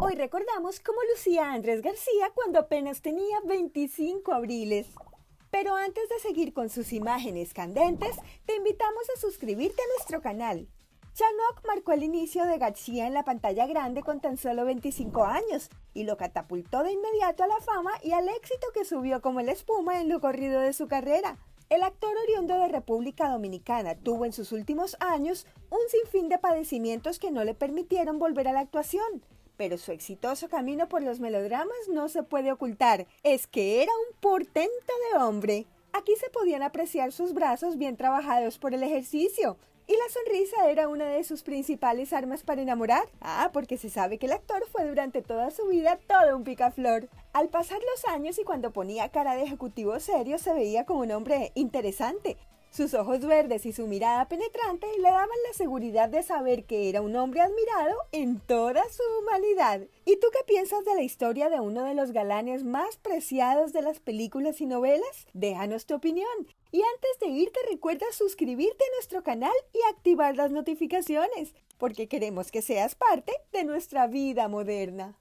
Hoy recordamos cómo lucía Andrés García cuando apenas tenía 25 abriles. Pero antes de seguir con sus imágenes candentes, te invitamos a suscribirte a nuestro canal. Chanok marcó el inicio de García en la pantalla grande con tan solo 25 años y lo catapultó de inmediato a la fama y al éxito que subió como la espuma en lo corrido de su carrera. El actor oriundo de República Dominicana tuvo en sus últimos años un sinfín de padecimientos que no le permitieron volver a la actuación. Pero su exitoso camino por los melodramas no se puede ocultar, es que era un portento de hombre. Aquí se podían apreciar sus brazos bien trabajados por el ejercicio, y la sonrisa era una de sus principales armas para enamorar. Ah, porque se sabe que el actor fue durante toda su vida todo un picaflor. Al pasar los años y cuando ponía cara de ejecutivo serio se veía como un hombre interesante, sus ojos verdes y su mirada penetrante le daban la seguridad de saber que era un hombre admirado en toda su humanidad. ¿Y tú qué piensas de la historia de uno de los galanes más preciados de las películas y novelas? Déjanos tu opinión. Y antes de irte recuerda suscribirte a nuestro canal y activar las notificaciones, porque queremos que seas parte de nuestra vida moderna.